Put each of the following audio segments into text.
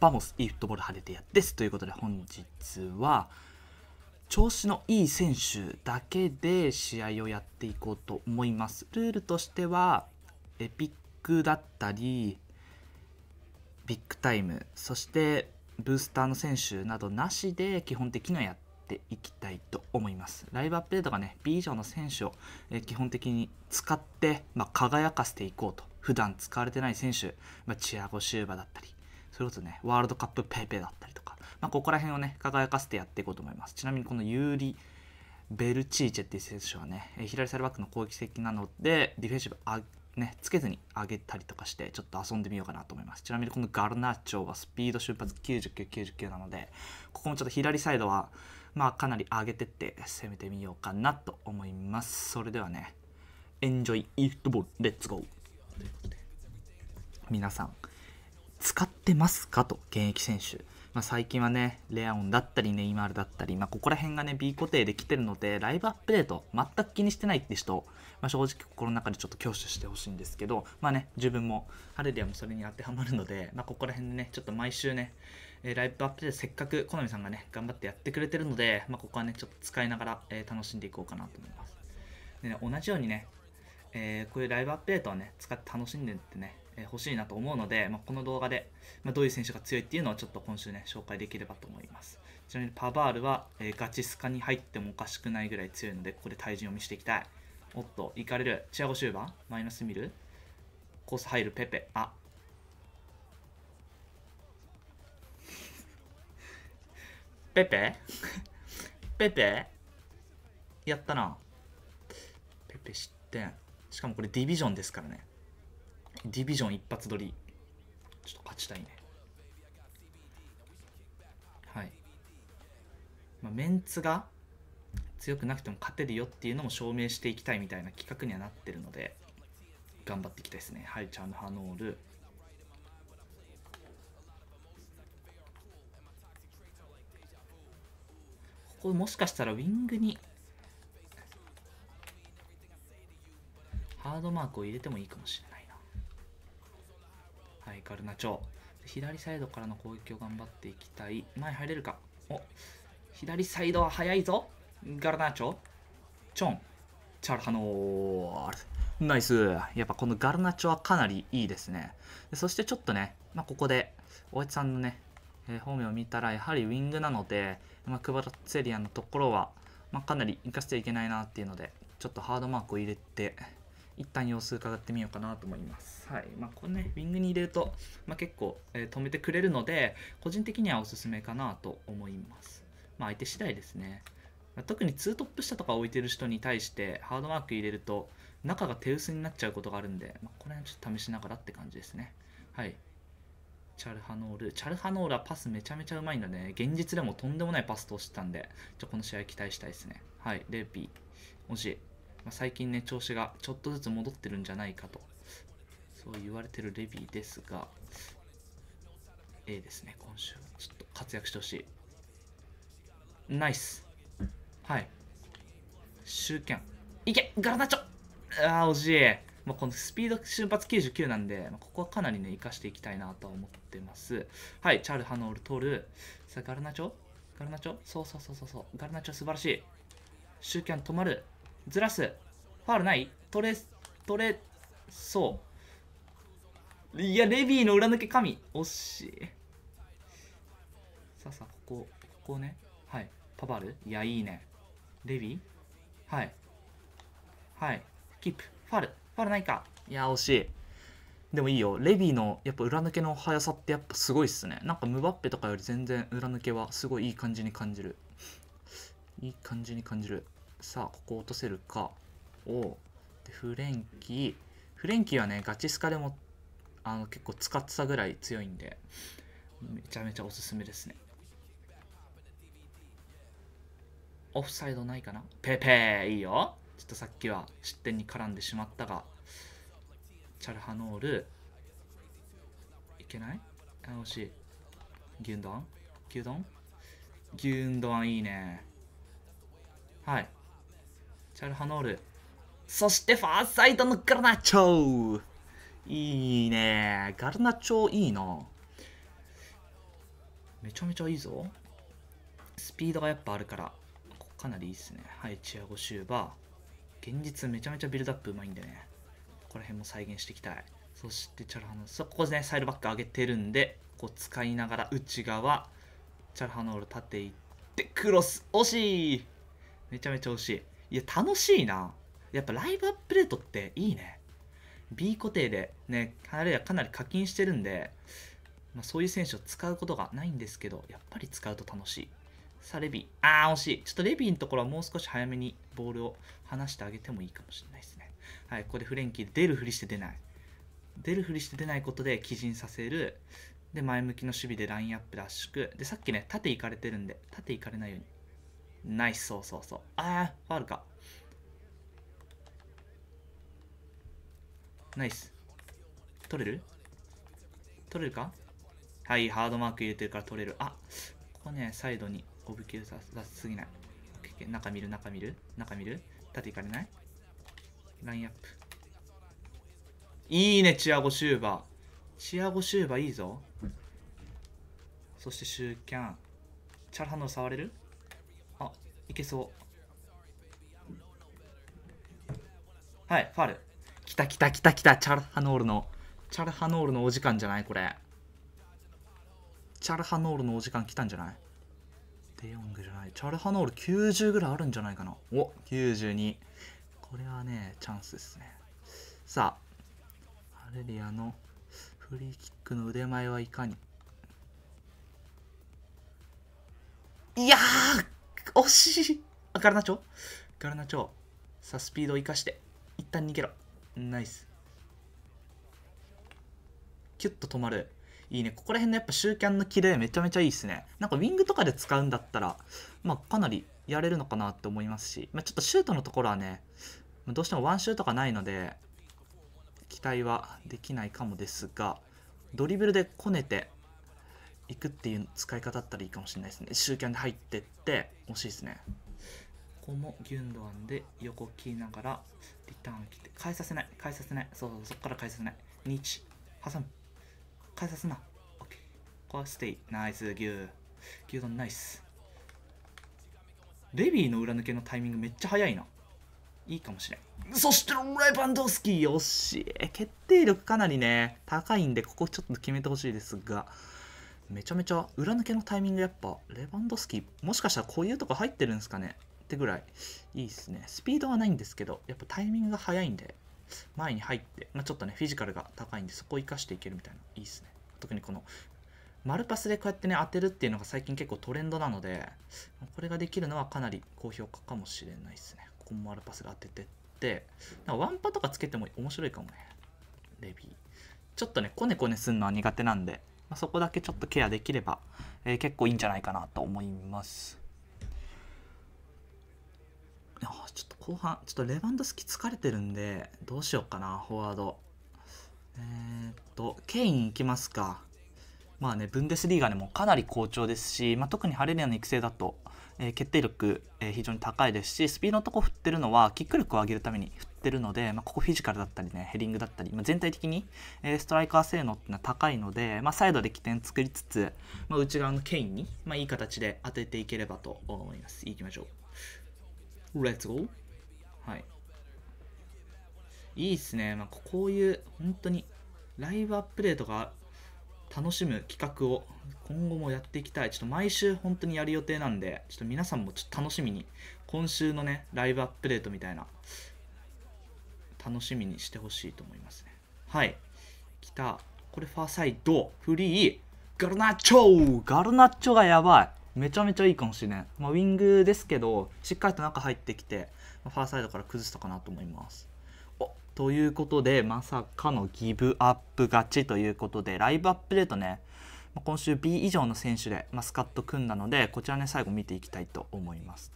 バモス、いいフットボール晴れてやっです。ということで本日は、調子のいい選手だけで試合をやっていこうと思います。ルールとしては、エピックだったり、ビッグタイム、そしてブースターの選手などなしで基本的にはやっていきたいと思います。ライブアップデートがね、B 以上の選手を基本的に使って、まあ、輝かせていこうと。普段使われてない選手、まあ、チアゴ・シューバだったり、それこそね、ワールドカップペイペイだったりとか、まあ、ここら辺をね、輝かせてやっていこうと思います。ちなみにこのユーリ・ベルチーチェっていう選手はね、左サイドバックの攻撃的なので、ディフェンシブあ、ね、つけずに上げたりとかして、ちょっと遊んでみようかなと思います。ちなみにこのガルナッチョはスピード瞬発99、99なので、ここもちょっと左サイドは、まあ、かなり上げてって攻めてみようかなと思います。それではね、エンジョイ・イットボール、レッツゴーということで、皆さん、使ってますかと現役選手、まあ、最近はねレアオンだったりネイマールだったり、まあ、ここら辺がね B 固定できてるのでライブアップデート全く気にしてないって人、まあ、正直心の中でちょっと挙手してほしいんですけどまあね自分もハレリアもそれに当てはまるので、まあ、ここら辺でねちょっと毎週ねライブアップデートせっかく好みさんがね頑張ってやってくれてるので、まあ、ここはねちょっと使いながら、えー、楽しんでいこうかなと思いますで、ね、同じようにね、えー、こういうライブアップデートはね使って楽しんでってね欲しいなと思うので、まあ、この動画で、まどういう選手が強いっていうのをちょっと今週ね、紹介できればと思います。ちなみにパバールは、えガチスカに入ってもおかしくないぐらい強いので、ここで対人を見せていきたい。おっと、行かれる。チアゴシューバーマイナス見るコース入るペペ。あ。ペペペペやったな。ペペ失点。しかもこれディビジョンですからね。ディビジョン一発撮りちょっと勝ちたいねはい、まあ、メンツが強くなくても勝てるよっていうのも証明していきたいみたいな企画にはなってるので頑張っていきたいですねはいチャンハノールここもしかしたらウィングにハードマークを入れてもいいかもしれないカルナチョ左サイドからの攻撃を頑張っていきたい前入れるかお左サイドは速いぞガルナチョチョンチャルハノーナイスやっぱこのガルナチョはかなりいいですねでそしてちょっとね、まあ、ここで大江さんのね、えー、方面を見たらやはりウィングなので、まあ、クバラツエリアのところは、まあ、かなり生かしていけないなっていうのでちょっとハードマークを入れて一旦様子伺ってみようかなと思います。はいまあ、これね、ウィングに入れると、まあ、結構、えー、止めてくれるので、個人的にはおすすめかなと思います。まあ、相手次第ですね。特に2トップ下とか置いてる人に対してハードマーク入れると中が手薄になっちゃうことがあるんで、まあ、これはちょっと試しながらって感じですね。はい。チャルハノール。チャルハノールはパスめちゃめちゃうまいので、ね。現実でもとんでもないパス通してたんで、ちょこの試合期待したいですね。はい。レーピー。惜しい。まあ、最近ね、調子がちょっとずつ戻ってるんじゃないかと、そう言われてるレビーですが、A ですね、今週、ちょっと活躍してほしい。ナイス。はい。集権。いけガラナチョああ、惜しい。まあ、このスピード瞬発99なんで、まあ、ここはかなりね、生かしていきたいなと思ってます。はい、チャール・ハノール、取る。さあ、ガラナチョガラナチョそうそうそうそうそう。ガラナチョ素晴らしい。シューキャン止まる。ずらす。ファールない取れ、取れ、そう。いや、レビーの裏抜け神。惜しい。さあさあ、ここ、ここね。はい。パバルいや、いいね。レビーはい。はい。キープ。ファール。ファールないか。いや、惜しい。でもいいよ。レビーのやっぱ裏抜けの速さってやっぱすごいっすね。なんかムバッペとかより全然裏抜けはすごいいい感じに感じる。いい感じに感じる。さあ、ここ落とせるか。おで、フレンキー。フレンキーはね、ガチスカでも、あの、結構使ってたぐらい強いんで、めちゃめちゃおすすめですね。オフサイドないかなペペいいよ。ちょっとさっきは失点に絡んでしまったが、チャルハノール、いけないあ、惜しい。牛丼牛丼牛丼いいね。はい。チャルハノール。そしてファーサイドのガルナチョいいねガルナチョいいなめちゃめちゃいいぞ。スピードがやっぱあるから、かなりいいっすね。はい、チアゴシューバー。現実めちゃめちゃビルドアップうまいんでね。ここら辺も再現していきたい。そしてチャルハノール。そここでね、サイドバック上げてるんで、こう使いながら内側、チャルハノール立ていって、クロス、惜しいめちゃめちゃ惜しい。いや、楽しいな。やっぱライブアップデートっていいね。B 固定でね、彼らかなり課金してるんで、まあ、そういう選手を使うことがないんですけど、やっぱり使うと楽しい。さあ、レビー。あー、惜しい。ちょっとレビーのところはもう少し早めにボールを離してあげてもいいかもしれないですね。はい、ここでフレンキー、出るふりして出ない。出るふりして出ないことで基陣させる。で、前向きの守備でラインアップで圧縮。で、さっきね、縦行かれてるんで、縦行かれないように。ナイス、そうそうそう。ああ、ファールか。ナイス。取れる取れるかはい、ハードマーク入れてるから取れる。あ、ここね、サイドにおびき出しすぎない。中見る、中見る、中見る。縦いかれないラインアップ。いいね、チアゴ・シューバー。チアゴ・シューバーいいぞ。そして、シューキャン。チャラハンド触れるいけそう。はい、ファル。きたきたきたきた、チャルハノールの、チャルハノールのお時間じゃないこれ。チャルハノールのお時間来たんじゃないデヨングじゃない。チャルハノール90ぐらいあるんじゃないかな。お、92。これはね、チャンスですね。さあ、アレリアのフリーキックの腕前はいかにいやー惜しいあ、ガラナチョガラナチョ。さあ、スピードを生かして。一旦逃げろ。ナイス。キュッと止まる。いいね。ここら辺のやっぱ集キャンのキレめちゃめちゃいいですね。なんかウィングとかで使うんだったら、まあかなりやれるのかなって思いますし、まあ、ちょっとシュートのところはね、どうしてもワンシュートがないので、期待はできないかもですが、ドリブルでこねて、行くっていう使い方だったらいいかもしれないですね。集キャンで入ってって欲しいですね。ここもギュンドアンで横切りながらリターン切って返させない返させないそうそうそこから返させない日挟む返させなオッケーこはステイナイスギューギュードンナイスレビーの裏抜けのタイミングめっちゃ早いないいかもしれんそしてライバンドスキーよし決定力かなりね高いんでここちょっと決めてほしいですがめちゃめちゃ裏抜けのタイミングやっぱレバンドスキーもしかしたらこういうとこ入ってるんですかねってぐらいいいですねスピードはないんですけどやっぱタイミングが速いんで前に入って、まあ、ちょっとねフィジカルが高いんでそこを生かしていけるみたいないいですね特にこの丸パスでこうやってね当てるっていうのが最近結構トレンドなのでこれができるのはかなり高評価かもしれないですねここも丸パスで当ててってなんかワンパとかつけても面白いかもねレビーちょっとねコネコネすんのは苦手なんでまそこだけちょっとケアできれば、えー、結構いいんじゃないかなと思いますちょっと後半ちょっとレバンドスキ疲れてるんでどうしようかなフォワードえー、っとケインいきますかまあねブンデスリーガでもかなり好調ですし、まあ、特にハレリアの育成だと、えー、決定力、え非常に高いですしスピードのとこ振ってるのはキック力を上げるために振ってってるので、まあ、ここフィジカルだったりねヘディングだったり、まあ、全体的に、えストライカー性能っていうのは高いので、まあ、サイドで起点作りつつ、まあ、内側のケインに、まあ、いい形で当てていければと思います。いきましょう。レッツゴーはい。いいっすね。まあ、こういう本当にライブアップデートが楽しむ企画を今後もやっていきたい。ちょっと毎週本当にやる予定なんで、ちょっと皆さんもちょっと楽しみに、今週のね、ライブアップデートみたいな楽しみにしてほしいと思いますね。はい。来た。これファーサイド、フリー、ガルナッチョガルナッチョがやばいめちゃめちゃいいかもしれん。まあ、ウィングですけど、しっかりと中入ってきて、ファーサイドから崩したかなと思います。おということで、まさかのギブアップ勝ちということで、ライブアップデートね、今週 B 以上の選手で、まあ、スカッと組んだので、こちらね、最後見ていきたいと思います。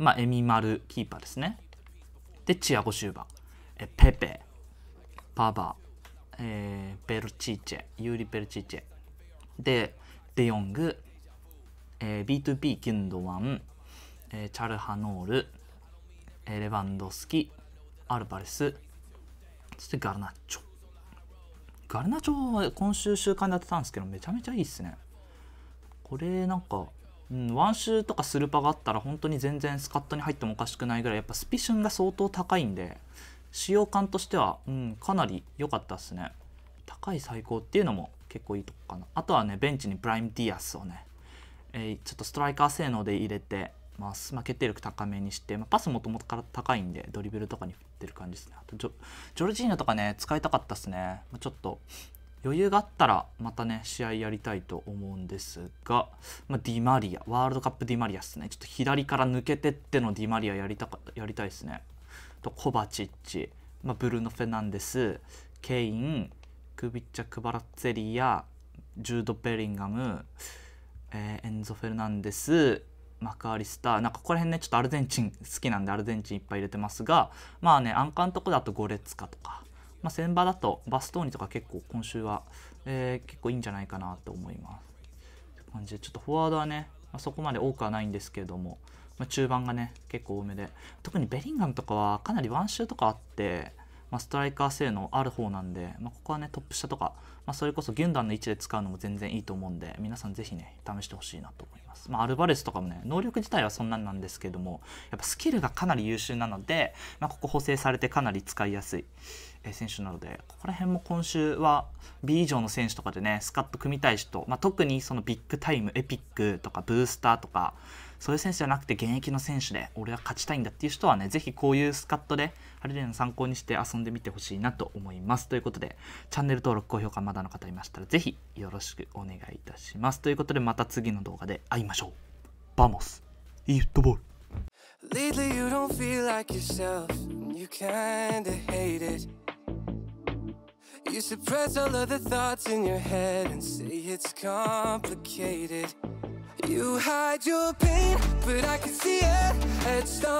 まあ、エミマルキーパーですね。で、チアゴ・シューバえペペ、パバ、えー、ベルチーチェ、ユーリ・ベルチーチェ。で、デヨング、えー、B2P、ギンドワン、えー、チャルハノール、えー、レバンドスキ、アルバレス、そしてガルナッチョ。ガルナチョは今週週間でやってたんですけど、めちゃめちゃいいっすね。これなんかうん、ワンシューとかスルパがあったら本当に全然スカットに入ってもおかしくないぐらいやっぱスピシュンが相当高いんで使用感としては、うん、かなり良かったですね高い最高っていうのも結構いいとこかなあとはねベンチにプライムディアスをね、えー、ちょっとストライカー性能で入れてます、まあ、決定力高めにして、まあ、パスもともとから高いんでドリブルとかに振ってる感じですねあとジョルジーノとかね使いたかったっすね、まあ、ちょっと余裕があったらまたね試合やりたいと思うんですが、まあ、ディマリアワールドカップディマリアですねちょっと左から抜けてってのディマリアやりたかやりたいですねとコバチッチ、まあ、ブルーノ・フェナンデスケインクビッチャ・クバラッツェリアジュード・ベリンガム、えー、エンゾ・フェルナンデスマカーリスターなんかここら辺ねちょっとアルゼンチン好きなんでアルゼンチンいっぱい入れてますがまあねアンカーのとこだとゴレツカとかまあ、先場だとバストーニとか結構今週は、えー、結構いいんじゃないかなと思います。って感じで、ちょっとフォワードはね、まあ、そこまで多くはないんですけれども、まあ、中盤がね、結構多めで、特にベリンガムとかはかなりワンシューとかあって、まあ、ストライカー性能ある方なんで、まあ、ここはねトップ下とか、まあ、それこそギュンダンの位置で使うのも全然いいと思うんで皆さん是非ね試してほしいなと思います、まアルバレスとかもね能力自体はそんなんなんですけどもやっぱスキルがかなり優秀なので、まここ補正されてかなり使いやすい選手なのでここら辺も今週は B 以上の選手とかでねスカッと組みたい人、ま特にそのビッグタイムエピックとかブースターとかそういう選手じゃなくて現役の選手で俺は勝ちたいんだっていう人はね、ぜひこういうスカットでハリレーの参考にして遊んでみてほしいなと思います。ということで、チャンネル登録、高評価まだの方いましたらぜひよろしくお願いいたします。ということでまた次の動画で会いましょう。バモス、いいフットボール。Lately you don't feel like yourself and You kinda hate it You suppress all of the thoughts in your head And say it's complicated You hide your pain, but I can see it.